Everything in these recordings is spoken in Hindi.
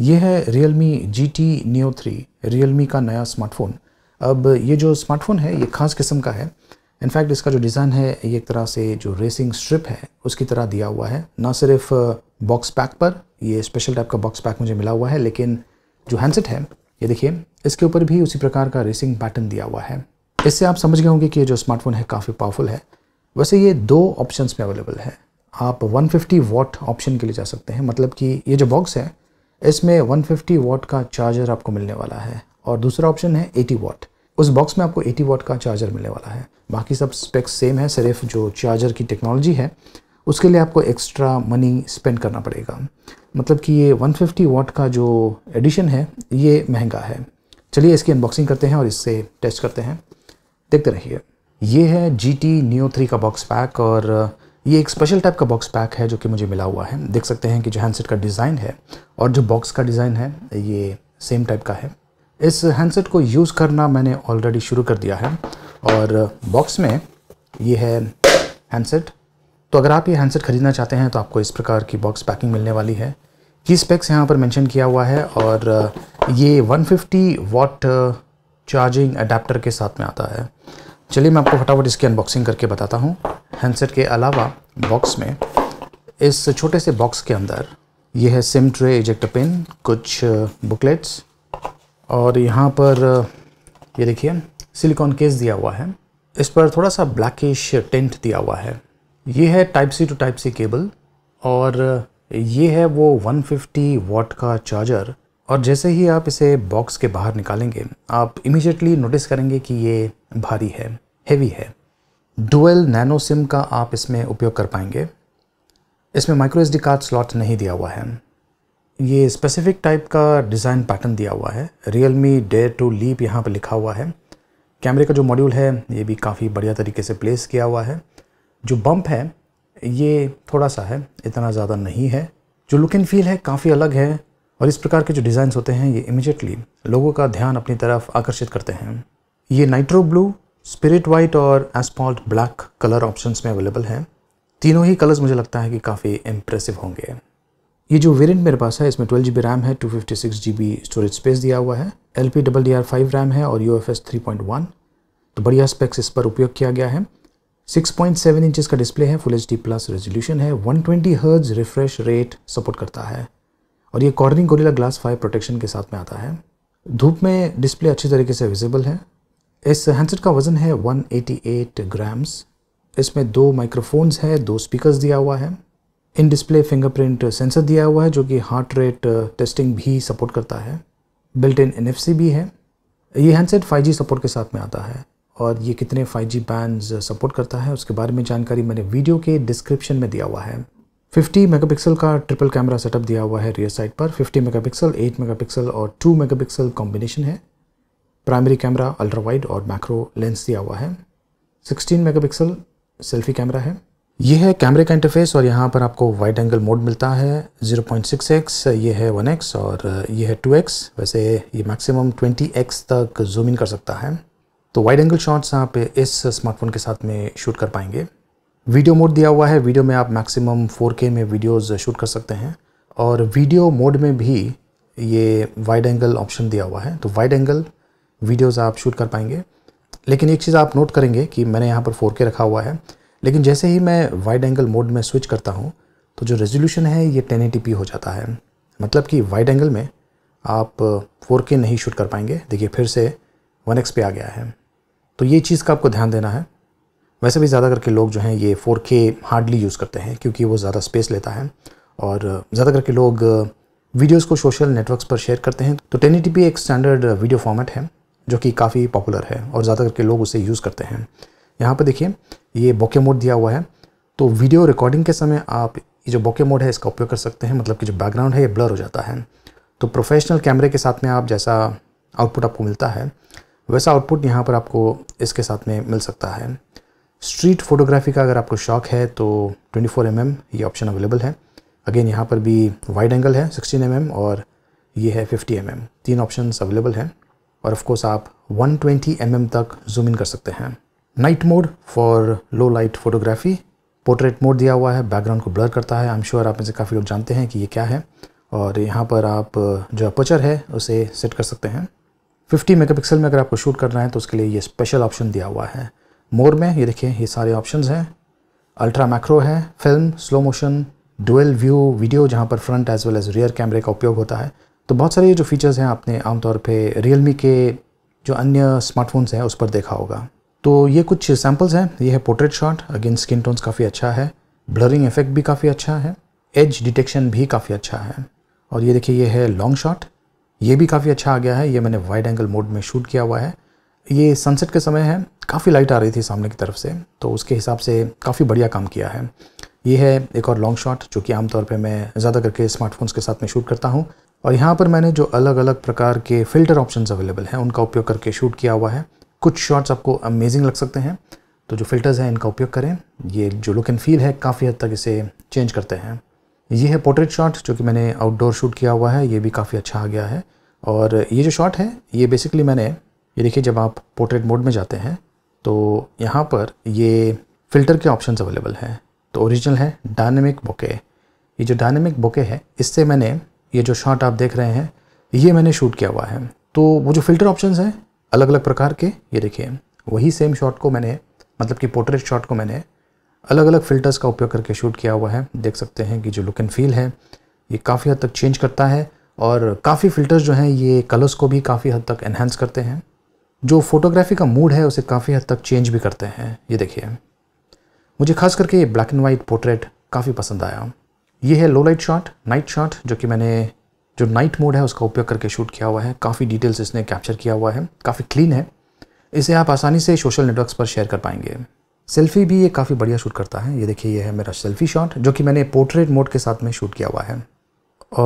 ये है Realme GT Neo 3 Realme का नया स्मार्टफोन अब ये जो स्मार्टफोन है ये ख़ास किस्म का है इनफैक्ट इसका जो डिज़ाइन है ये एक तरह से जो रेसिंग स्ट्रिप है उसकी तरह दिया हुआ है ना सिर्फ बॉक्स पैक पर ये स्पेशल टाइप का बॉक्स पैक मुझे मिला हुआ है लेकिन जो हैंडसेट है ये देखिए इसके ऊपर भी उसी प्रकार का रेसिंग पैटर्न दिया हुआ है इससे आप समझ गए होंगे कि ये जो स्मार्टफोन है काफ़ी पावरफुल है वैसे ये दो ऑप्शंस में अवेलेबल है आप 150 वॉट ऑप्शन के लिए जा सकते हैं मतलब कि ये जो बॉक्स है इसमें 150 वॉट का चार्जर आपको मिलने वाला है और दूसरा ऑप्शन है 80 वॉट उस बॉक्स में आपको 80 वॉट का चार्जर मिलने वाला है बाकी सब स्पेक्स सेम है सिर्फ जो चार्जर की टेक्नोलॉजी है उसके लिए आपको एक्स्ट्रा मनी स्पेंड करना पड़ेगा मतलब कि ये 150 वॉट का जो एडिशन है ये महंगा है चलिए इसकी अनबॉक्सिंग करते हैं और इससे टेस्ट करते हैं देखते रहिए ये है जी टी न्यू थ्री का बॉक्स पैक और ये एक स्पेशल टाइप का बॉक्स पैक है जो कि मुझे मिला हुआ है देख सकते हैं कि जो हैंडसेट का डिज़ाइन है और जो बॉक्स का डिज़ाइन है ये सेम टाइप का है इस हैंडसेट को यूज़ करना मैंने ऑलरेडी शुरू कर दिया है और बॉक्स में ये है हैंडसेट तो अगर आप ये हैंडसेट ख़रीदना चाहते हैं तो आपको इस प्रकार की बॉक्स पैकिंग मिलने वाली है की स्पेक्स यहाँ पर मेंशन किया हुआ है और ये 150 वॉट चार्जिंग अडेप्टर के साथ में आता है चलिए मैं आपको फटाफट इसकी अनबॉक्सिंग करके बताता हूँ हैंडसेट के अलावा बॉक्स में इस छोटे से बॉक्स के अंदर यह है सिम ट्रे इजेक्ट पिन कुछ बुकलेट्स और यहाँ पर ये देखिए सिलिकॉन केस दिया हुआ है इस पर थोड़ा सा ब्लैकिश टेंट दिया हुआ है ये है type C to type C cable और ये है वो 150 वॉट का चार्जर और जैसे ही आप इसे बॉक्स के बाहर निकालेंगे आप इमिजिएटली नोटिस करेंगे कि ये भारी है हेवी है डुअल नैनो सिम का आप इसमें उपयोग कर पाएंगे इसमें माइक्रो एस कार्ड स्लॉट नहीं दिया हुआ है ये स्पेसिफिक टाइप का डिज़ाइन पैटर्न दिया हुआ है realme dare to leap यहाँ पर लिखा हुआ है कैमरे का जो मॉड्यूल है ये भी काफ़ी बढ़िया तरीके से प्लेस किया हुआ है जो बम्प है ये थोड़ा सा है इतना ज़्यादा नहीं है जो लुक एंड फील है काफ़ी अलग है और इस प्रकार के जो डिज़ाइन होते हैं ये इमिजिएटली लोगों का ध्यान अपनी तरफ आकर्षित करते हैं ये नाइट्रो ब्लू स्पिरिट वाइट और एसपॉल्ट ब्लैक कलर ऑप्शंस में अवेलेबल हैं तीनों ही कलर्स मुझे लगता है कि काफ़ी इम्प्रेसिव होंगे ये जो वेरिएंट मेरे पास है इसमें ट्वेल्व जी रैम है टू फिफ्टी स्टोरेज स्पेस दिया हुआ है L P double D R five RAM है और U F S three point one तो बढ़िया स्पेक्स इस पर उपयोग किया गया है सेवन इंचज़ का डिस्प्ले है full H D plus resolution है one twenty hertz refresh rate support करता है और ये Corning Gorilla Glass five protection के साथ में आता है धूप में डिस्प्ले अच्छी तरीके से विजिबल है इस हैंडसेट का वज़न है 188 ग्राम्स इसमें दो माइक्रोफोन्स है दो स्पीकर्स दिया हुआ है इन डिस्प्ले फिंगरप्रिंट सेंसर दिया हुआ है जो कि हार्ट रेट टेस्टिंग भी सपोर्ट करता है बिल्ट इन एन भी है ये हैंडसेट 5G सपोर्ट के साथ में आता है और ये कितने 5G जी बैंड्स सपोर्ट करता है उसके बारे में जानकारी मैंने वीडियो के डिस्क्रिप्शन में दिया हुआ है 50 मेगापिक्सल का ट्रिपल कैमरा सेटअप दिया हुआ है रियर साइड पर 50 मेगापिक्सल 8 मेगापिक्सल और 2 मेगापिक्सल कॉम्बिनेशन है प्राइमरी कैमरा अल्ट्रा वाइड और मैक्रो लेंस दिया हुआ है 16 मेगापिक्सल सेल्फी कैमरा है यह है कैमरे का इंटरफेस और यहाँ पर आपको वाइड एंगल मोड मिलता है 0.6x ये है 1x और ये है 2x वैसे ये मैक्सिमम 20x तक जूम इन कर सकता है तो वाइड एंगल शॉट्स आप इस स्मार्टफोन के साथ में शूट कर पाएंगे वीडियो मोड दिया हुआ है वीडियो में आप मैक्सिमम 4K में वीडियोस शूट कर सकते हैं और वीडियो मोड में भी ये वाइड एंगल ऑप्शन दिया हुआ है तो वाइड एंगल वीडियोज़ आप शूट कर पाएंगे लेकिन एक चीज़ आप नोट करेंगे कि मैंने यहाँ पर फोर रखा हुआ है लेकिन जैसे ही मैं वाइड एंगल मोड में स्विच करता हूँ तो जो रेजोल्यूशन है ये टेन हो जाता है मतलब कि वाइड एंगल में आप 4K नहीं शूट कर पाएंगे देखिए फिर से 1x पे आ गया है तो ये चीज़ का आपको ध्यान देना है वैसे भी ज़्यादा करके लोग जो हैं ये 4K हार्डली यूज़ करते हैं क्योंकि वो ज़्यादा स्पेस लेता है और ज़्यादा करके लोग वीडियोज़ को सोशल नेटवर्क्स पर शेयर करते हैं तो टेन एक स्टैंडर्ड वीडियो फॉर्मेट है जो कि काफ़ी पॉपुलर है और ज़्यादा करके लोग उसे यूज़ करते हैं यहाँ पर देखिए ये बोके मोड दिया हुआ है तो वीडियो रिकॉर्डिंग के समय आप ये जो बोके मोड है इसका उपयोग कर सकते हैं मतलब कि जो बैकग्राउंड है ये ब्लर हो जाता है तो प्रोफेशनल कैमरे के साथ में आप जैसा आउटपुट आपको मिलता है वैसा आउटपुट यहाँ पर आपको इसके साथ में मिल सकता है स्ट्रीट फोटोग्राफी का अगर आपको शौक है तो 24 फोर mm ये ऑप्शन अवेलेबल है अगेन यहाँ पर भी वाइड एंगल है 16 एम mm और ये है 50 एम mm तीन ऑप्शन अवेलेबल हैं और ऑफकोर्स आप 120 ट्वेंटी mm तक जूम इन कर सकते हैं night mode for low light photography portrait mode दिया हुआ है बैकग्राउंड को ब्लर करता है आई एम श्योर आप में से काफ़ी लोग जानते हैं कि ये क्या है और यहाँ पर आप जो अपचर है उसे सेट कर सकते हैं 50 मेगापिक्सल में अगर आपको शूट करना है तो उसके लिए ये स्पेशल ऑप्शन दिया हुआ है मोर में ये देखिए ये सारे ऑप्शन हैं अल्ट्रा मैक्रो है film slow motion dual view video जहाँ पर front as well as rear कैमरे का उपयोग होता है तो बहुत सारे जो फीचर्स हैं आपने आमतौर पर रियल के जो अन्य स्मार्टफोन्स हैं उस पर देखा होगा तो ये कुछ सैम्पल्स हैं ये है portrait shot again skin tones काफ़ी अच्छा है ब्लरिंग इफेक्ट भी काफ़ी अच्छा है एज डिटेक्शन भी काफ़ी अच्छा है और ये देखिए ये है लॉन्ग शॉट ये भी काफ़ी अच्छा आ गया है ये मैंने वाइड एंगल मोड में शूट किया हुआ है ये सनसेट के समय है काफ़ी लाइट आ रही थी सामने की तरफ से तो उसके हिसाब से काफ़ी बढ़िया काम किया है ये है एक और लॉन्ग शॉट जो कि आमतौर पे मैं ज़्यादा करके स्मार्टफोन्स के साथ में शूट करता हूँ और यहाँ पर मैंने जो अलग अलग प्रकार के फ़िल्टर ऑप्शंस अवेलेबल हैं उनका उपयोग करके शूट किया हुआ है कुछ शॉट्स आपको अमेजिंग लग सकते हैं तो जो फ़िल्टर्स हैं इनका उपयोग करें ये जो लुक एंड फील है काफ़ी हद तक इसे चेंज करते हैं ये है पोर्ट्रेट शॉट जो कि मैंने आउटडोर शूट किया हुआ है ये भी काफ़ी अच्छा आ गया है और ये जो शॉट है ये बेसिकली मैंने ये देखिए जब आप पोर्ट्रेट मोड में जाते हैं तो यहाँ पर ये फ़िल्टर के ऑप्शन अवेलेबल हैं तो ओरिजिनल है डायनेमिक बोके ये जो डायनेमिक बोके है इससे मैंने ये जो शॉट आप देख रहे हैं ये मैंने शूट किया हुआ है तो वो जो फ़िल्टर ऑप्शंस हैं अलग अलग प्रकार के ये देखिए वही सेम शॉट को मैंने मतलब कि पोर्ट्रेट शॉट को मैंने अलग अलग फ़िल्टर्स का उपयोग करके शूट किया हुआ है देख सकते हैं कि जो लुक एंड फील है ये काफ़ी हद तक चेंज करता है और काफ़ी फ़िल्टर्स जो हैं ये कलर्स को भी काफ़ी हद तक इन्हेंस करते हैं जो फोटोग्राफी का मूड है उसे काफ़ी हद तक चेंज भी करते हैं ये देखिए मुझे खास करके ये ब्लैक एंड वाइट पोर्ट्रेट काफ़ी पसंद आया ये है low light shot night shot जो कि मैंने जो नाइट मोड है उसका उपयोग करके शूट किया हुआ है काफ़ी डिटेल्स इसने कैप्चर किया हुआ है काफ़ी क्लीन है इसे आप आसानी से सोशल नेटवर्क्स पर शेयर कर पाएंगे सेल्फी भी ये काफ़ी बढ़िया शूट करता है ये देखिए ये है मेरा सेल्फी शॉट जो कि मैंने पोर्ट्रेट मोड के साथ में शूट किया हुआ है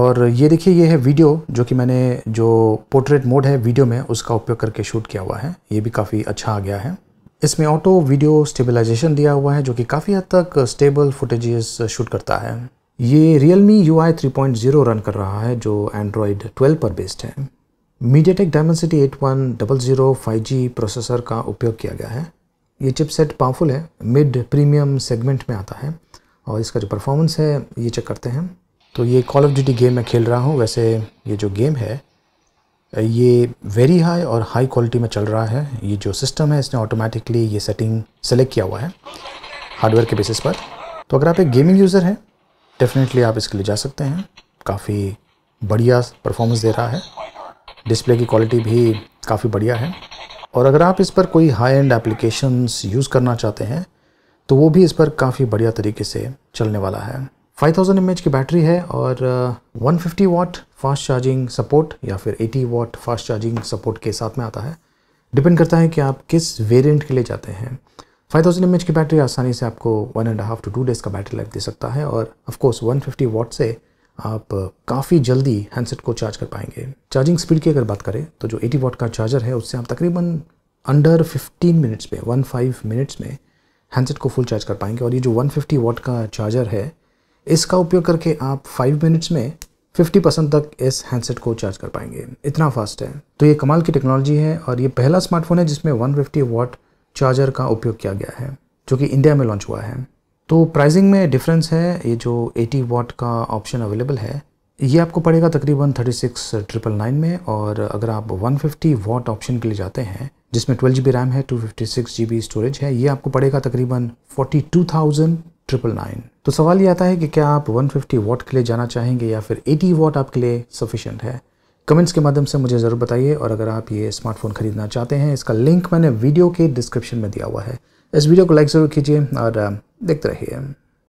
और ये देखिए ये है वीडियो जो कि मैंने जो पोर्ट्रेट मोड है वीडियो में उसका उपयोग करके शूट किया हुआ है ये भी काफ़ी अच्छा आ गया है इसमें ऑटो वीडियो स्टेबलाइजेशन दिया हुआ है जो कि काफ़ी हद तक स्टेबल फुटेजेस शूट करता है ये realme U I three point zero run कर रहा है जो एंड्रॉयड 12 पर बेस्ड है MediaTek Dimensity eight one double zero five G processor का उपयोग किया गया है ये चिपसेट पावरफुल है मिड प्रीमियम सेगमेंट में आता है और इसका जो परफॉर्मेंस है ये चेक करते हैं तो ये कॉल ऑफ ड्यूटी गेम मैं खेल रहा हूँ वैसे ये जो गेम है ये वेरी हाई और हाई क्वालिटी में चल रहा है ये जो सिस्टम है इसने ऑटोमेटिकली ये सेटिंग सेलेक्ट किया हुआ है हार्डवेयर के बेसिस पर तो अगर आप एक गेमिंग यूज़र हैं डेफिनेटली आप इसके लिए जा सकते हैं काफ़ी बढ़िया परफॉर्मेंस दे रहा है डिस्प्ले की क्वालिटी भी काफ़ी बढ़िया है और अगर आप इस पर कोई हाई एंड एप्लीकेशंस यूज़ करना चाहते हैं तो वो भी इस पर काफ़ी बढ़िया तरीके से चलने वाला है 5000 थाउजेंड की बैटरी है और 150 fifty watt fast charging support या फिर 80 वाट फास्ट चार्जिंग सपोर्ट के साथ में आता है डिपेंड करता है कि आप किस वेरिएंट के लिए जाते हैं फाइव थाउजेंड एम की बैटरी आसानी से आपको one and half to two days का बैटरी लाइफ दे सकता है और ऑफकोर्स वन फिफ्टी वाट से आप काफ़ी जल्दी हैंडसेट को चार्ज कर पाएंगे चार्जिंग स्पीड की अगर बात करें तो जो 80 वाट का चार्जर है उससे आप तकरीबन अंडर 15 मिनट्स में वन फाइव मिनट्स में हैंडसेट को फुल चार्ज कर पाएंगे और ये जो 150 वॉट का चार्जर है इसका उपयोग करके आप 5 मिनट्स में 50 परसेंट तक इस हैंडसेट को चार्ज कर पाएंगे इतना फास्ट है तो ये कमाल की टेक्नोलॉजी है और ये पहला स्मार्टफोन है जिसमें 150 वाट चार्जर का उपयोग किया गया है जो कि इंडिया में लॉन्च हुआ है तो प्राइसिंग में डिफरेंस है ये जो 80 वॉट का ऑप्शन अवेलेबल है ये आपको पड़ेगा तकरीबन थर्टी सिक्स ट्रिपल नाइन में और अगर आप 150 वॉट ऑप्शन के लिए जाते हैं जिसमें ट्वेल्व जी रैम है two fifty six G B storage है ये आपको पड़ेगा तकरीबन forty two thousand triple nine तो सवाल ये आता है कि क्या आप 150 वॉट के लिए जाना चाहेंगे या फिर 80 वॉट आपके लिए सफिशेंट है कमेंट्स के माध्यम से मुझे ज़रूर बताइए और अगर आप ये स्मार्टफोन खरीदना चाहते हैं इसका लिंक मैंने वीडियो के डिस्क्रिप्शन में दिया हुआ है इस वीडियो को लाइक ज़रूर कीजिए और देखते रहिए